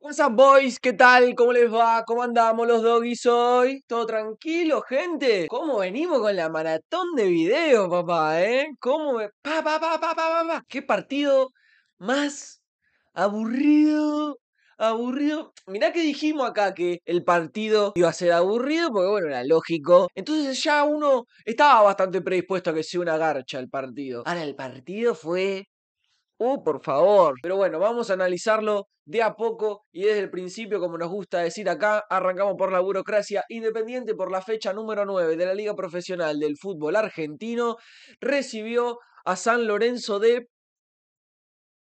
What's up, boys? ¿Qué tal? ¿Cómo les va? ¿Cómo andamos los doggies hoy? ¿Todo tranquilo, gente? ¿Cómo venimos con la maratón de video, papá, eh? ¿Cómo Pa, pa, pa, pa, ¿Qué partido más aburrido aburrido. Mirá que dijimos acá que el partido iba a ser aburrido, porque bueno, era lógico. Entonces ya uno estaba bastante predispuesto a que sea una garcha el partido. Ahora, el partido fue Uh, por favor. Pero bueno, vamos a analizarlo de a poco y desde el principio, como nos gusta decir acá, arrancamos por la burocracia independiente por la fecha número 9 de la Liga Profesional del Fútbol Argentino. Recibió a San Lorenzo de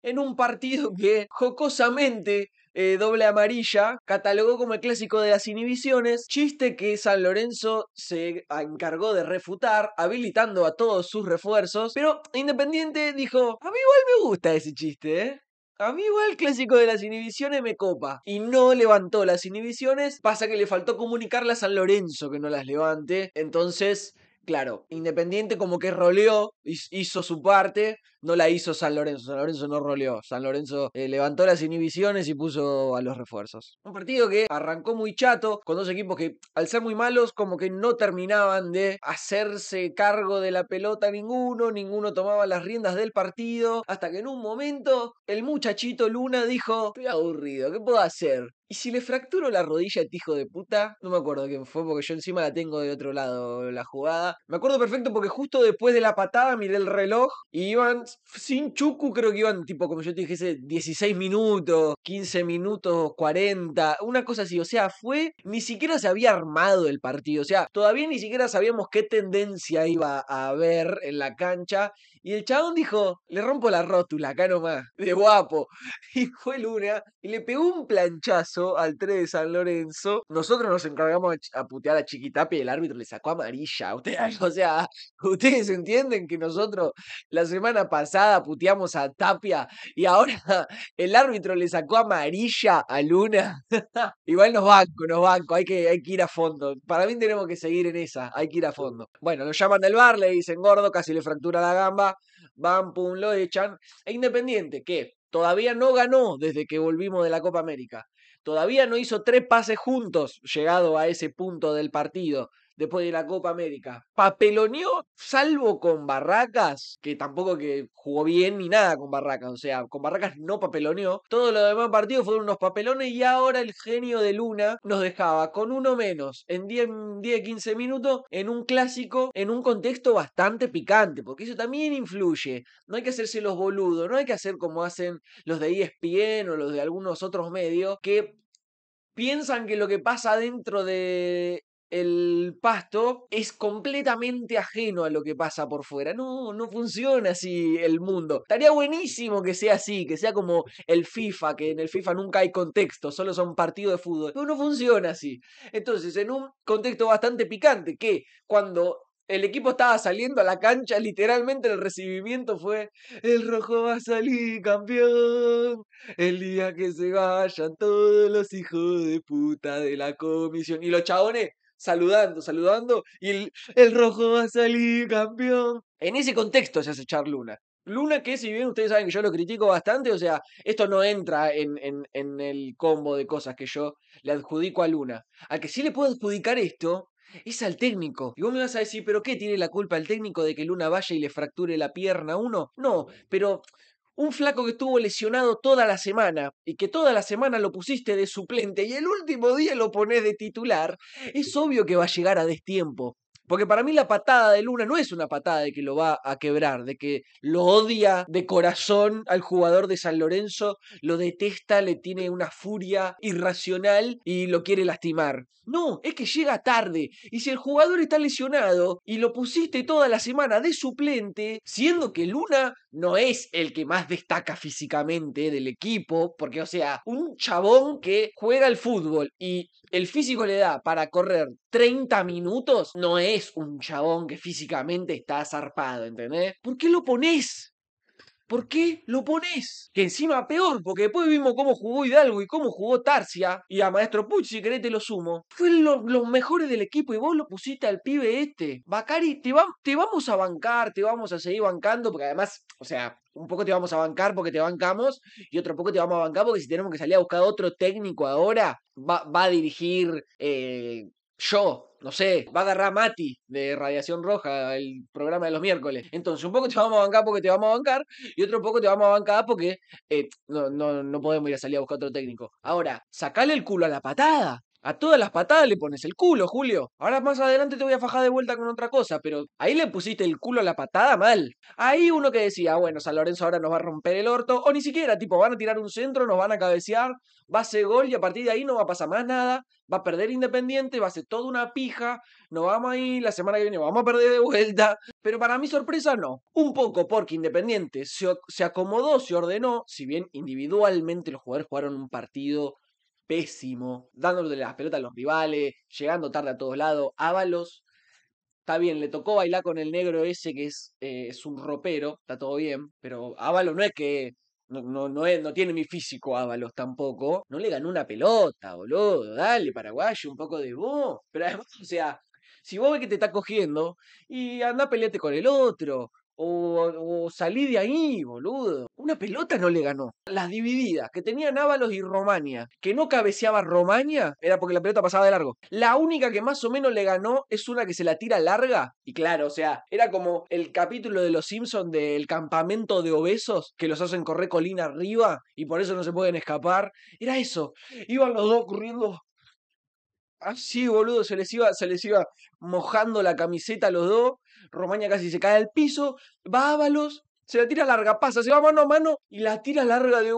en un partido que jocosamente eh, doble amarilla, catalogó como el clásico de las inhibiciones, chiste que San Lorenzo se encargó de refutar, habilitando a todos sus refuerzos, pero Independiente dijo, a mí igual me gusta ese chiste, ¿eh? A mí igual el clásico de las inhibiciones me copa. Y no levantó las inhibiciones. Pasa que le faltó comunicarle a San Lorenzo que no las levante. Entonces, claro, Independiente como que roleó, hizo su parte, no la hizo San Lorenzo. San Lorenzo no roleó. San Lorenzo eh, levantó las inhibiciones y puso a los refuerzos. Un partido que arrancó muy chato, con dos equipos que, al ser muy malos, como que no terminaban de hacerse cargo de la pelota ninguno, ninguno tomaba las riendas del partido, hasta que en un momento el muchachito Luna dijo: Estoy aburrido, ¿qué puedo hacer? Y si le fracturo la rodilla este hijo de puta, no me acuerdo quién fue, porque yo encima la tengo de otro lado la jugada. Me acuerdo perfecto porque justo después de la patada miré el reloj y iban sin Chucu creo que iban, tipo, como yo te dijese, 16 minutos, 15 minutos, 40, una cosa así. O sea, fue, ni siquiera se había armado el partido. O sea, todavía ni siquiera sabíamos qué tendencia iba a haber en la cancha y el chabón dijo, le rompo la rótula, acá nomás, de guapo. Y fue Luna y le pegó un planchazo al 3 de San Lorenzo. Nosotros nos encargamos a putear a Chiquitapia y el árbitro le sacó amarilla. Ustedes, o sea, ustedes entienden que nosotros la semana pasada puteamos a Tapia y ahora el árbitro le sacó amarilla a Luna. Igual nos banco, nos banco, hay que, hay que ir a fondo. Para mí tenemos que seguir en esa, hay que ir a fondo. Bueno, lo llaman del bar, le dicen gordo, casi le fractura la gamba van, pum, lo echan. E Independiente, que todavía no ganó desde que volvimos de la Copa América, todavía no hizo tres pases juntos llegado a ese punto del partido después de la Copa América. Papeloneó, salvo con Barracas, que tampoco que jugó bien ni nada con Barracas, o sea, con Barracas no papeloneó. Todos los demás partidos fueron unos papelones y ahora el genio de Luna nos dejaba con uno menos en 10-15 minutos en un clásico, en un contexto bastante picante, porque eso también influye. No hay que hacerse los boludos, no hay que hacer como hacen los de ESPN o los de algunos otros medios que piensan que lo que pasa dentro de el pasto es completamente ajeno a lo que pasa por fuera. No, no funciona así el mundo. Estaría buenísimo que sea así, que sea como el FIFA, que en el FIFA nunca hay contexto, solo son partidos de fútbol. Pero no funciona así. Entonces, en un contexto bastante picante, que cuando el equipo estaba saliendo a la cancha, literalmente el recibimiento fue, el rojo va a salir campeón, el día que se vayan todos los hijos de puta de la comisión. Y los chabones saludando, saludando, y el, el rojo va a salir campeón. En ese contexto se hace echar Luna. Luna, que si bien ustedes saben que yo lo critico bastante, o sea, esto no entra en, en, en el combo de cosas que yo le adjudico a Luna. Al que sí le puedo adjudicar esto es al técnico. Y vos me vas a decir, ¿pero qué tiene la culpa el técnico de que Luna vaya y le fracture la pierna a uno? No, pero un flaco que estuvo lesionado toda la semana y que toda la semana lo pusiste de suplente y el último día lo pones de titular, es obvio que va a llegar a destiempo. Porque para mí la patada de Luna no es una patada de que lo va a quebrar, de que lo odia de corazón al jugador de San Lorenzo, lo detesta, le tiene una furia irracional y lo quiere lastimar. No, es que llega tarde. Y si el jugador está lesionado y lo pusiste toda la semana de suplente, siendo que Luna no es el que más destaca físicamente del equipo, porque o sea, un chabón que juega al fútbol y el físico le da para correr 30 minutos, no es un chabón que físicamente está zarpado, ¿entendés? ¿Por qué lo ponés? ¿Por qué lo ponés? Que encima peor, porque después vimos cómo jugó Hidalgo y cómo jugó Tarsia. Y a Maestro Puch, si querés, te lo sumo. Fueron los mejores del equipo y vos lo pusiste al pibe este. Bacari, te, te vamos a bancar, te vamos a seguir bancando, porque además, o sea, un poco te vamos a bancar porque te bancamos y otro poco te vamos a bancar porque si tenemos que salir a buscar otro técnico ahora, va, va a dirigir eh, yo. No sé, va a agarrar Mati de Radiación Roja, el programa de los miércoles. Entonces, un poco te vamos a bancar porque te vamos a bancar, y otro poco te vamos a bancar porque eh, no, no podemos ir a salir a buscar otro técnico. Ahora, sacale el culo a la patada. A todas las patadas le pones el culo, Julio. Ahora más adelante te voy a fajar de vuelta con otra cosa, pero ahí le pusiste el culo a la patada mal. Ahí uno que decía, ah, bueno, San Lorenzo ahora nos va a romper el orto, o ni siquiera, tipo, van a tirar un centro, nos van a cabecear, va a ser gol y a partir de ahí no va a pasar más nada, va a perder Independiente, va a ser toda una pija, nos vamos a ir la semana que viene vamos a perder de vuelta. Pero para mi sorpresa no, un poco porque Independiente se acomodó, se ordenó, si bien individualmente los jugadores jugaron un partido pésimo, dándole las pelotas a los rivales, llegando tarde a todos lados. Ábalos, está bien, le tocó bailar con el negro ese que es, eh, es un ropero, está todo bien, pero Ábalos no es que no, no, es, no, tiene mi físico Ábalos tampoco. No le ganó una pelota, boludo. Dale, paraguayo, un poco de vos. Pero además, o sea, si vos ves que te está cogiendo, y anda peleate con el otro. O, salí de ahí, boludo. Una pelota no le ganó. Las divididas que tenían Ábalos y Romania, que no cabeceaba Romania, era porque la pelota pasaba de largo. La única que más o menos le ganó es una que se la tira larga. Y claro, o sea, era como el capítulo de Los Simpsons del campamento de obesos que los hacen correr colina arriba y por eso no se pueden escapar. Era eso. Iban los dos corriendo Así, ah, boludo, se les, iba, se les iba mojando la camiseta a los dos. Romaña casi se cae al piso. Va Ábalos, se la tira larga, pasa, se va mano a mano y la tira larga de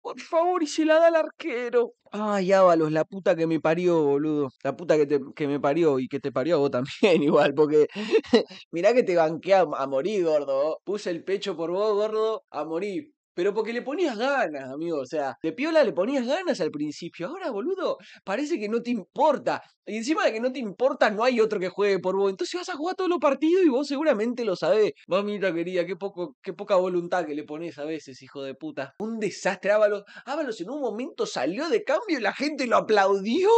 por favor, y se la da al arquero. Ay, Ábalos, la puta que me parió, boludo. La puta que, que me parió y que te parió a vos también, igual, porque mirá que te banquea a morir, gordo. Puse el pecho por vos, gordo, a morir. Pero porque le ponías ganas, amigo. O sea, de piola le ponías ganas al principio. Ahora, boludo, parece que no te importa. Y encima de que no te importa, no hay otro que juegue por vos. Entonces vas a jugar todos los partidos y vos seguramente lo sabés. Mamita querida, qué, poco, qué poca voluntad que le pones a veces, hijo de puta. Un desastre, Ábalos. Ábalos en un momento salió de cambio y la gente lo aplaudió.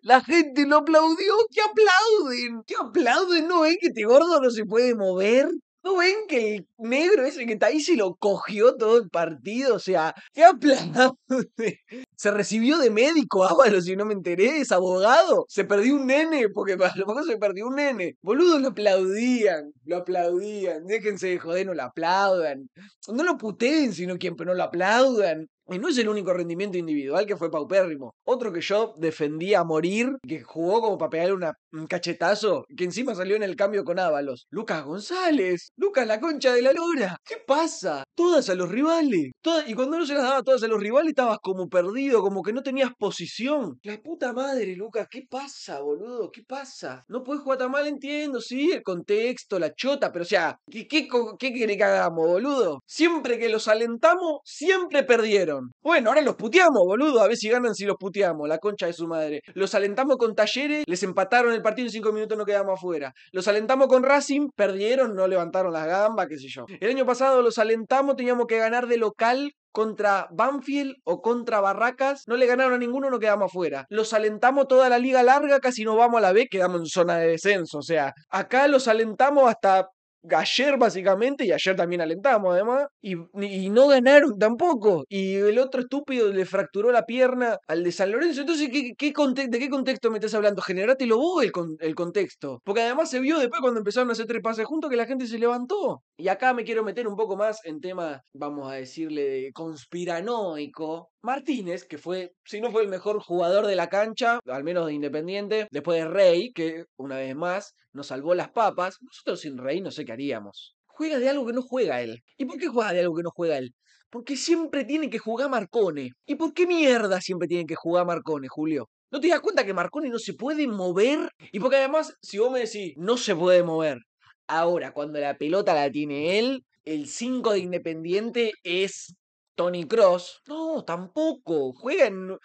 La gente lo aplaudió. ¡Que aplauden! qué aplauden! ¿No ven que te este gordo no se puede mover? ¿No ven que el negro ese que está ahí se lo cogió todo el partido? O sea, qué aplanado. Se recibió de médico, Ábalos, si no me enteré, es abogado. Se perdió un nene, porque a lo mejor se perdió un nene. Boludos lo aplaudían, lo aplaudían. Déjense de joder, no lo aplaudan. No lo puteen, sino quien, pero no lo aplaudan. Y no es el único rendimiento individual que fue paupérrimo. Otro que yo defendía a morir, que jugó como para pegarle un cachetazo, que encima salió en el cambio con Ábalos. Lucas González. Lucas la concha de la lora. ¿Qué pasa? todas a los rivales. y cuando no se las daba todas a los rivales, estabas como perdido, como que no tenías posición. La puta madre, Lucas, ¿qué pasa, boludo? ¿Qué pasa? No puedes jugar tan mal, entiendo, sí, el contexto, la chota, pero o sea, ¿qué, qué, qué que hagamos, boludo? Siempre que los alentamos, siempre perdieron. Bueno, ahora los puteamos, boludo, a ver si ganan si los puteamos, la concha de su madre. Los alentamos con talleres, les empataron el partido en cinco minutos, no quedamos afuera. Los alentamos con Racing, perdieron, no levantaron las gambas, qué sé yo. El año pasado los alentamos teníamos que ganar de local contra Banfield o contra Barracas, no le ganaron a ninguno, no quedamos afuera. Los alentamos toda la liga larga, casi no vamos a la B, quedamos en zona de descenso. O sea, acá los alentamos hasta ayer básicamente, y ayer también alentamos además, y, y, no ganaron tampoco. Y el otro estúpido le fracturó la pierna al de San Lorenzo. Entonces, ¿qué, qué de qué contexto me estás hablando? lo vos el, el contexto. Porque además se vio después cuando empezaron a hacer tres pases juntos que la gente se levantó. Y acá me quiero meter un poco más en tema, vamos a decirle, conspiranoico, Martínez, que fue, si no fue el mejor jugador de la cancha, al menos de Independiente, después de Rey, que una vez más nos salvó las papas, nosotros sin Rey no sé qué haríamos. Juega de algo que no juega él. ¿Y por qué juega de algo que no juega él? Porque siempre tiene que jugar Marcone. ¿Y por qué mierda siempre tiene que jugar Marcone, Julio? ¿No te das cuenta que Marcone no se puede mover? Y porque además, si vos me decís, no se puede mover. Ahora, cuando la pelota la tiene él, el 5 de Independiente es Tony Cross. No, tampoco. Juegan.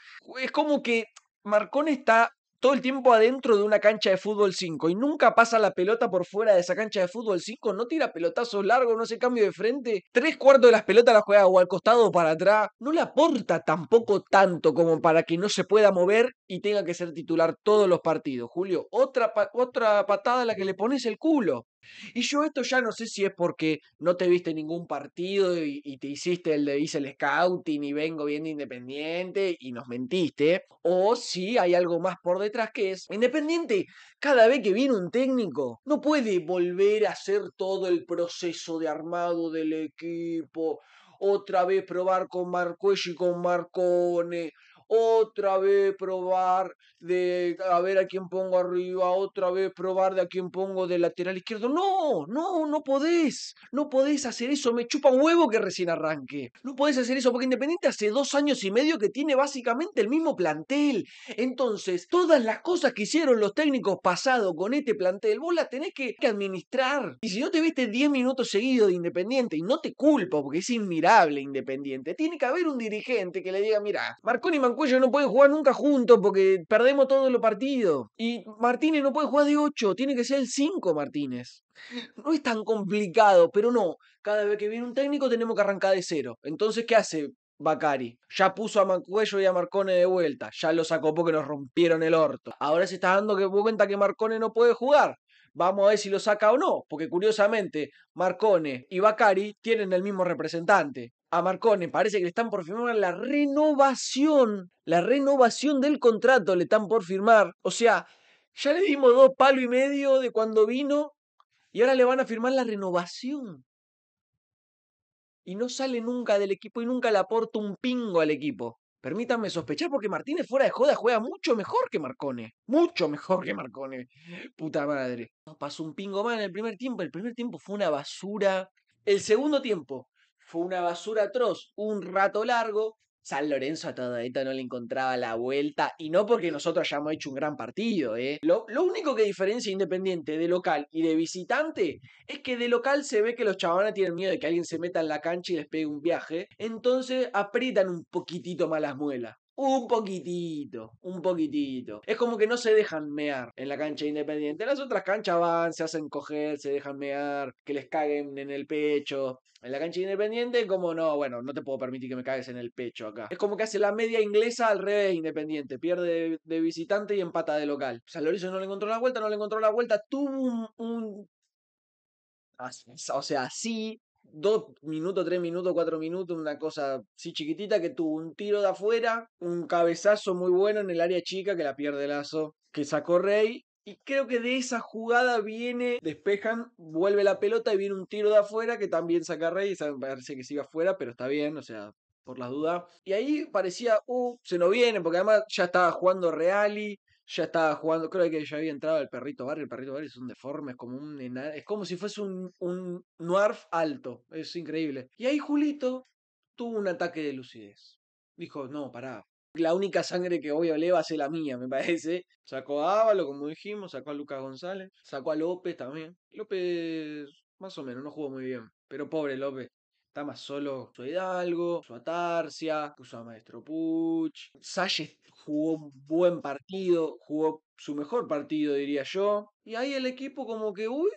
Es como que Marcón está todo el tiempo adentro de una cancha de fútbol 5 y nunca pasa la pelota por fuera de esa cancha de fútbol 5, no tira pelotazos largos, no hace cambio de frente, tres cuartos de las pelotas las juega o al costado o para atrás, no la aporta tampoco tanto como para que no se pueda mover y tenga que ser titular todos los partidos. Julio, otra, otra patada a la que le pones el culo. Y yo esto ya no sé si es porque no te viste ningún partido y, te hiciste el de dice el scouting y vengo viendo Independiente y nos mentiste, o si hay algo más por detrás que es Independiente, cada vez que viene un técnico, no puede volver a hacer todo el proceso de armado del equipo, otra vez probar con Marcuello y con Marcone, otra vez probar de a ver a quién pongo arriba, otra vez probar de a quién pongo de lateral izquierdo. No, no, no podés, no podés hacer eso, me chupa un huevo que recién arranque. No podés hacer eso porque Independiente hace dos años y medio que tiene básicamente el mismo plantel. Entonces, todas las cosas que hicieron los técnicos pasados con este plantel, vos las tenés que administrar. Y si no te viste 10 minutos seguidos de Independiente, y no te culpo porque es inmirable Independiente, tiene que haber un dirigente que le diga, mira, Marconi no puede jugar nunca juntos porque perdemos todos los partidos. Y Martínez no puede jugar de 8, tiene que ser el 5 Martínez. No es tan complicado, pero no. Cada vez que viene un técnico tenemos que arrancar de cero. Entonces, ¿qué hace Bacari. Ya puso a Mancuello y a Marcone de vuelta. Ya lo sacó porque nos rompieron el orto. Ahora se está dando cuenta que Marcone no puede jugar. Vamos a ver si lo saca o no, porque curiosamente Marcone y Bacari tienen el mismo representante a Marcone. Parece que le están por firmar la renovación. La renovación del contrato le están por firmar. O sea, ya le dimos dos palos y medio de cuando vino y ahora le van a firmar la renovación. Y no sale nunca del equipo y nunca le aporta un pingo al equipo. Permítanme sospechar porque Martínez fuera de joda juega mucho mejor que Marcone. Mucho mejor que Marcone. Puta madre. pasó un pingo más en el primer tiempo. El primer tiempo fue una basura. El segundo tiempo, fue una basura atroz, un rato largo. San Lorenzo a todo esto no le encontraba la vuelta, y no porque nosotros hayamos hecho un gran partido. ¿eh? Lo, único que diferencia Independiente de local y de visitante es que de local se ve que los chavanas tienen miedo de que alguien se meta en la cancha y les pegue un viaje, entonces aprietan un poquitito más las muelas un poquitito, un poquitito. Es como que no se dejan mear en la cancha independiente. las otras canchas van, se hacen coger, se dejan mear, que les caguen en el pecho. En la cancha independiente, como no, bueno, no te puedo permitir que me cagues en el pecho acá. Es como que hace la media inglesa al revés independiente. Pierde de, visitante y empata de local. sea, Lorenzo no le encontró la vuelta, no le encontró la vuelta. Tuvo un, un o sea, sí, dos minutos, tres minutos, cuatro minutos, una cosa así chiquitita que tuvo un tiro de afuera, un cabezazo muy bueno en el área chica que la pierde Lazo, que sacó Rey. Y creo que de esa jugada viene, despejan, vuelve la pelota y viene un tiro de afuera que también saca Rey. parece que sigue afuera, pero está bien, o sea, por las dudas. Y ahí parecía, uh, se nos viene, porque además ya estaba jugando Reali, ya estaba jugando, creo que ya había entrado el perrito Barry, el perrito Barry es un deforme, es como un es como si fuese un, un Noirf alto, es increíble. Y ahí Julito tuvo un ataque de lucidez. Dijo, no, pará. La única sangre que hoy hablé va a ser la mía, me parece. Sacó a Ávalo, como dijimos, sacó a Lucas González, sacó a López también. López, más o menos, no jugó muy bien. Pero pobre López. Está más solo su Hidalgo, su a su a Maestro Puch. Salles jugó un buen partido, jugó su mejor partido, diría yo. Y ahí el equipo como que, uy,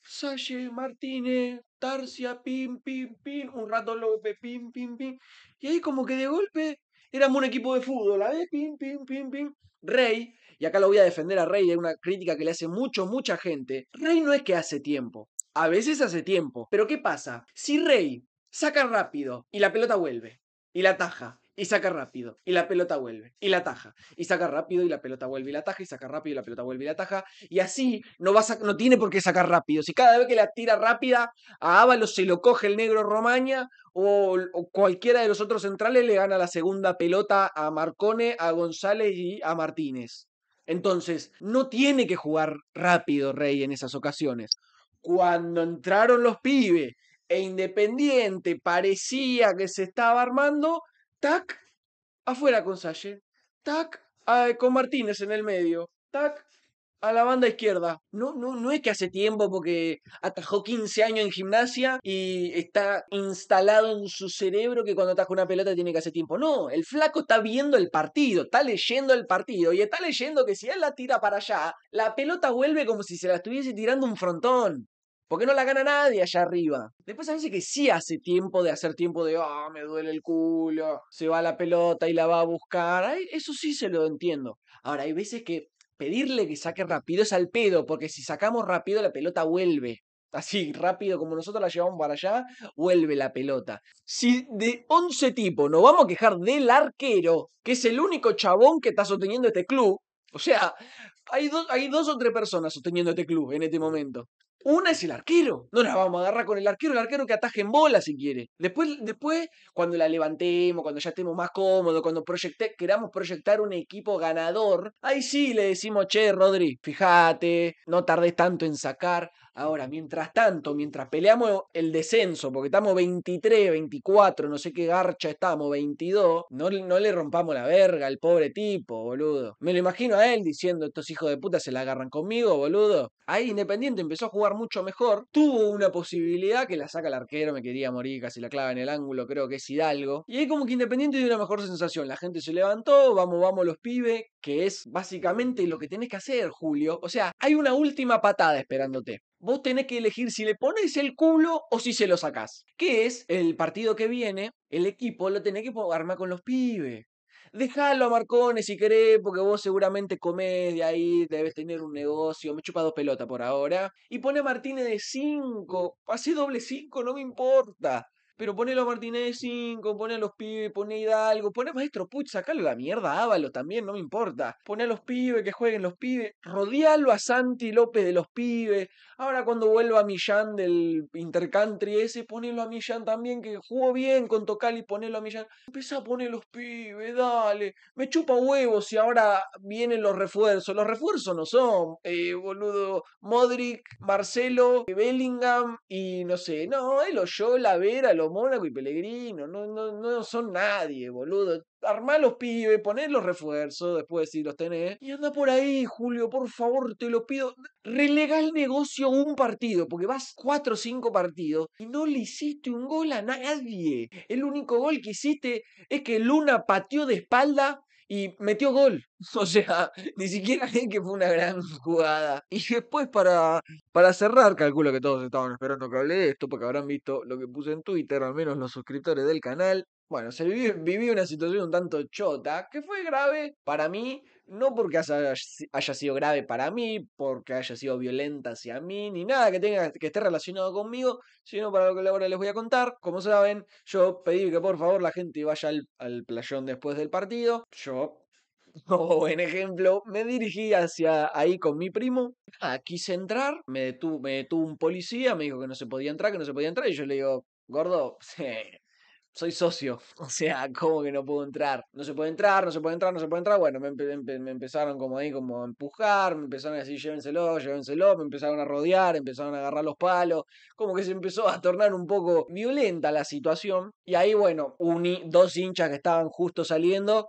Salles, Martínez, Tarsia, pim, pim, pim, un rato López, pim, pim, pim. Y ahí como que de golpe éramos un equipo de fútbol, a ver, pim, pim, pim, pim. Rey, y acá lo voy a defender a Rey es una crítica que le hace mucho, mucha gente. Rey no es que hace tiempo a veces hace tiempo. Pero ¿qué pasa? Si Rey saca rápido y la pelota vuelve y la taja y saca rápido y la pelota vuelve y la taja y saca rápido y la pelota vuelve y la taja y saca rápido y la pelota vuelve y la taja y así no no tiene por qué sacar rápido si cada vez que la tira rápida a Ábalos se lo coge el negro Romaña o, o, cualquiera de los otros centrales le gana la segunda pelota a Marcone a González y a Martínez entonces no tiene que jugar rápido Rey en esas ocasiones cuando entraron los pibes e Independiente parecía que se estaba armando, tac, afuera con Salle, tac, ah, con Martínez en el medio, tac, a la banda izquierda. No, no, no es que hace tiempo porque atajó 15 años en gimnasia y está instalado en su cerebro que cuando ataja una pelota tiene que hacer tiempo. No, el flaco está viendo el partido, está leyendo el partido y está leyendo que si él la tira para allá, la pelota vuelve como si se la estuviese tirando un frontón. Porque no la gana nadie allá arriba. Después a veces que sí hace tiempo de hacer tiempo de, ¡Ah, me duele el culo, se va la pelota y la va a buscar. Eso sí se lo entiendo. Ahora, hay veces que pedirle que saque rápido es al pedo, porque si sacamos rápido la pelota vuelve. Así, rápido como nosotros la llevamos para allá, vuelve la pelota. Si de 11 tipos nos vamos a quejar del arquero, que es el único chabón que está sosteniendo este club, o sea, hay, hay dos o tres personas sosteniendo este club en este momento. Una es el arquero. No la vamos a agarrar con el arquero. El arquero que ataje en bola si quiere. Después, después cuando la levantemos, cuando ya estemos más cómodos, cuando proyecte, queramos proyectar un equipo ganador, ahí sí le decimos, che, Rodri, fíjate, no tardes tanto en sacar. Ahora, mientras tanto, mientras peleamos el descenso, porque estamos 23, 24, no sé qué garcha estamos, 22, no, le rompamos la verga al pobre tipo, boludo. Me lo imagino a él diciendo, estos hijos de puta se la agarran conmigo, boludo. Ahí Independiente empezó a jugar mucho mejor, tuvo una posibilidad que la saca el arquero, me quería morir, casi la clava en el ángulo, creo que es Hidalgo. Y ahí como que Independiente dio una mejor sensación, la gente se levantó, vamos, vamos los pibes, que es básicamente lo que tenés que hacer, Julio. O sea, hay una última patada esperándote vos tenés que elegir si le pones el culo o si se lo sacás. Que es el partido que viene, el equipo lo tenés que armar con los pibes. Dejalo a Marcones si querés, porque vos seguramente comés de ahí, debes tener un negocio, me chupa dos pelotas por ahora. Y pone a Martínez de 5, pase doble 5, no me importa. Pero ponelo a Martínez 5, pone a los pibes, pone a Hidalgo, pone a Maestro Puch, sacalo la mierda ábalo también, no me importa. Pone a los pibes, que jueguen los pibes, rodealo a Santi López de los pibes. Ahora cuando vuelva a Millán del Intercountry ese, ponelo a Millán también, que jugó bien con y ponelo a Millán. Empezá a poner los pibes, dale. Me chupa huevos y ahora vienen los refuerzos. Los refuerzos no son, eh, boludo, Modric, Marcelo, Bellingham y no sé, no, el la Vera, los Mónaco y Pellegrino, no, no, no son nadie, boludo. Armá los pibes, poner los refuerzos después si los tenés. Y anda por ahí, Julio, por favor, te lo pido. Relega el negocio un partido, porque vas cuatro o cinco partidos y no le hiciste un gol a nadie. El único gol que hiciste es que Luna pateó de espalda y metió gol. O sea, ni siquiera es que fue una gran jugada. Y después para, para cerrar, calculo que todos estaban esperando que hable de esto, porque habrán visto lo que puse en Twitter, al menos los suscriptores del canal. Bueno, se vivió, una situación un tanto chota, que fue grave para mí, no porque haya sido grave para mí, porque haya sido violenta hacia mí, ni nada que tenga que esté relacionado conmigo, sino para lo que ahora les voy a contar. Como saben, yo pedí que por favor la gente vaya al, playón después del partido. Yo o en ejemplo, me dirigí hacia ahí con mi primo, ah, quise entrar, me detuvo, me detuvo un policía, me dijo que no se podía entrar, que no se podía entrar, y yo le digo, gordo, soy socio, o sea, ¿cómo que no puedo entrar? No se puede entrar, no se puede entrar, no se puede entrar. Bueno, me, me empezaron como ahí, como a empujar, me empezaron a decir, llévenselo, llévenselo, me empezaron a rodear, empezaron a agarrar los palos, como que se empezó a tornar un poco violenta la situación. Y ahí, bueno, uní dos hinchas que estaban justo saliendo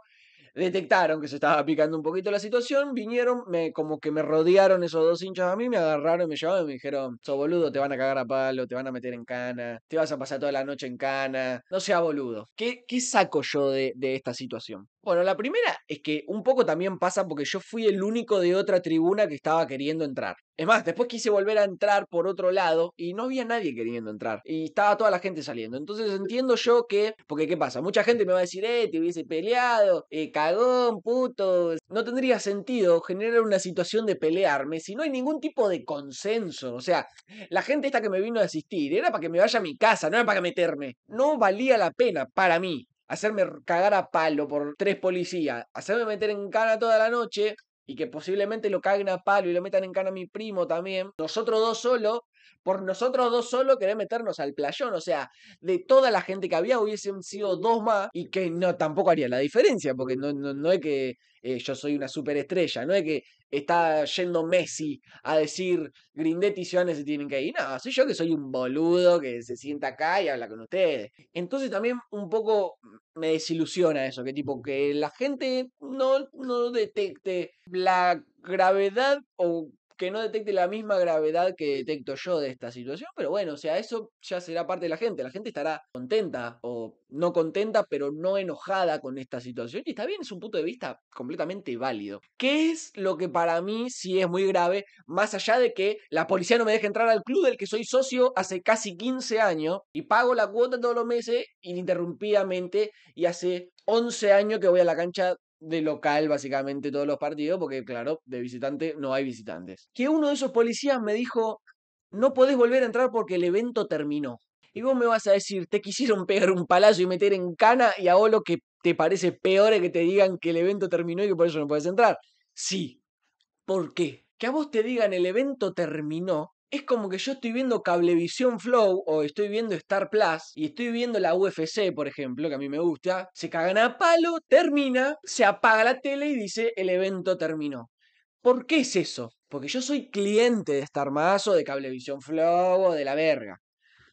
detectaron que se estaba picando un poquito la situación, vinieron, me, como que me rodearon esos dos hinchas a mí, me agarraron, me llevaron y me dijeron, sos boludo, te van a cagar a palo, te van a meter en cana, te vas a pasar toda la noche en cana, no sea boludo. ¿Qué, qué saco yo de, de esta situación? Bueno, la primera es que un poco también pasa porque yo fui el único de otra tribuna que estaba queriendo entrar. Es más, después quise volver a entrar por otro lado y no había nadie queriendo entrar. Y estaba toda la gente saliendo. Entonces entiendo yo que, porque ¿qué pasa? Mucha gente me va a decir, eh, te hubiese peleado, eh, cagón, puto. No tendría sentido generar una situación de pelearme si no hay ningún tipo de consenso. O sea, la gente esta que me vino a asistir era para que me vaya a mi casa, no era para meterme. No valía la pena para mí hacerme cagar a palo por tres policías, hacerme meter en cara toda la noche y que posiblemente lo caguen a palo y lo metan en cana a mi primo también, nosotros dos solo por nosotros dos solo querer meternos al playón. O sea, de toda la gente que había hubiesen sido dos más y que no tampoco haría la diferencia, porque no, no, es que eh, yo soy una superestrella, no es que está yendo Messi a decir Grindetti y Ciudadanos se tienen que ir. No, soy yo que soy un boludo que se sienta acá y habla con ustedes. Entonces también un poco me desilusiona eso, que tipo que la gente no, no detecte la gravedad o no detecte la misma gravedad que detecto yo de esta situación, pero bueno, o sea, eso ya será parte de la gente. La gente estará contenta o no contenta, pero no enojada con esta situación. Y está bien, es un punto de vista completamente válido. ¿Qué es lo que para mí sí es muy grave, más allá de que la policía no me deja entrar al club del que soy socio hace casi 15 años y pago la cuota todos los meses ininterrumpidamente y hace 11 años que voy a la cancha de local básicamente todos los partidos, porque claro, de visitante no hay visitantes. Que uno de esos policías me dijo, no podés volver a entrar porque el evento terminó. Y vos me vas a decir, te quisieron pegar un palacio y meter en cana y a vos lo que te parece peor es que te digan que el evento terminó y que por eso no puedes entrar. Sí. ¿Por qué? Que a vos te digan el evento terminó es como que yo estoy viendo Cablevisión Flow o estoy viendo Star Plus y estoy viendo la UFC, por ejemplo, que a mí me gusta, se cagan a palo, termina, se apaga la tele y dice el evento terminó. ¿Por qué es eso? Porque yo soy cliente de Star este Mass o de Cablevisión Flow o de la verga.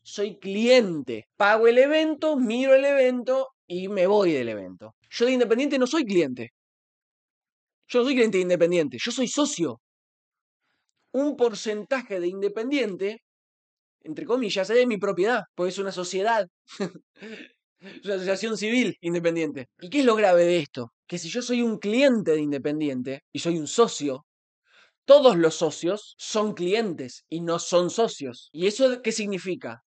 Soy cliente. Pago el evento, miro el evento y me voy del evento. Yo de Independiente no soy cliente. Yo no soy cliente de Independiente, yo soy socio un porcentaje de independiente, entre comillas, es eh, de mi propiedad, porque es una sociedad, una asociación civil independiente. ¿Y qué es lo grave de esto? Que si yo soy un cliente de independiente y soy un socio, todos los socios son clientes y no son socios. ¿Y eso qué significa?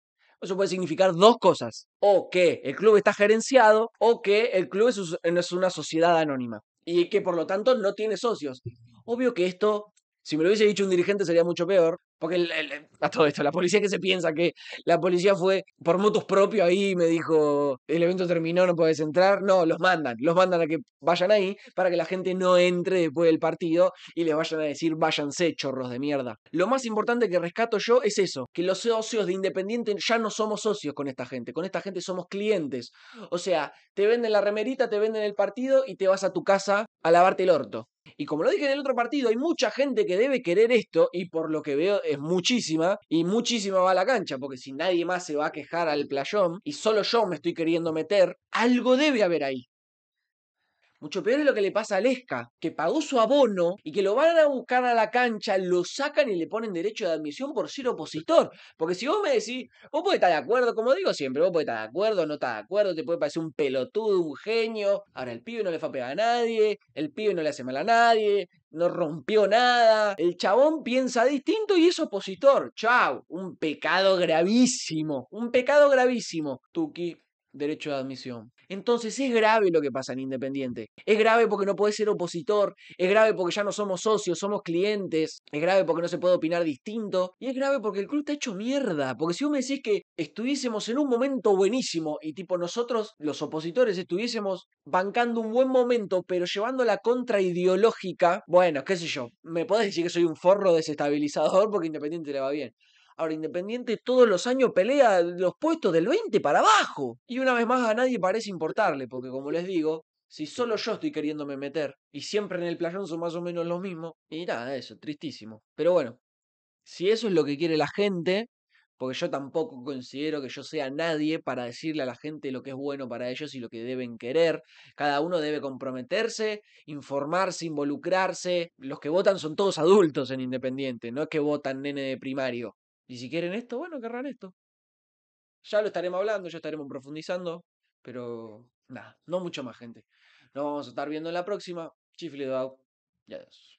Eso puede significar dos cosas. O que el club está gerenciado o que el club es una sociedad anónima y que por lo tanto no tiene socios. Obvio que esto si me lo hubiese dicho un dirigente sería mucho peor, porque a todo esto, la policía que se piensa que la policía fue por motos propios ahí y me dijo, el evento terminó, no puedes entrar. No, los mandan, los mandan a que vayan ahí para que la gente no entre después del partido y les vayan a decir, váyanse, chorros de mierda. Lo más importante que rescato yo es eso, que los socios de Independiente ya no somos socios con esta gente, con esta gente somos clientes. O sea, te venden la remerita, te venden el partido y te vas a tu casa a lavarte el orto. Y como lo dije en el otro partido, hay mucha gente que debe querer esto y por lo que veo es muchísima y muchísima va a la cancha, porque si nadie más se va a quejar al playón y solo yo me estoy queriendo meter, algo debe haber ahí. Mucho peor es lo que le pasa a Lesca, que pagó su abono y que lo van a buscar a la cancha, lo sacan y le ponen derecho de admisión por ser opositor. Porque si vos me decís, vos podés estar de acuerdo, como digo siempre, vos podés estar de acuerdo, no estás de acuerdo, te puede parecer un pelotudo, un genio. Ahora, el pibe no le fue a pegar a nadie, el pibe no le hace mal a nadie, no rompió nada. El chabón piensa distinto y es opositor. Chau, un pecado gravísimo, un pecado gravísimo. Tuki, derecho de admisión. Entonces es grave lo que pasa en Independiente. Es grave porque no puede ser opositor, es grave porque ya no somos socios, somos clientes, es grave porque no se puede opinar distinto y es grave porque el club está hecho mierda. Porque si vos me decís que estuviésemos en un momento buenísimo y tipo nosotros, los opositores, estuviésemos bancando un buen momento pero llevando la contra ideológica, bueno, qué sé yo, me podés decir que soy un forro desestabilizador porque Independiente le va bien. Ahora, Independiente todos los años pelea los puestos del 20 para abajo. Y una vez más a nadie parece importarle, porque como les digo, si solo yo estoy queriéndome meter y siempre en el playón son más o menos los mismos, y nada, eso, tristísimo. Pero bueno, si eso es lo que quiere la gente, porque yo tampoco considero que yo sea nadie para decirle a la gente lo que es bueno para ellos y lo que deben querer. Cada uno debe comprometerse, informarse, involucrarse. Los que votan son todos adultos en Independiente, no es que votan nene de primario. Y si quieren esto, bueno, querrán esto. Ya lo estaremos hablando, ya estaremos profundizando, pero nada, no mucho más, gente. Nos vamos a estar viendo en la próxima. Chifle out y adiós.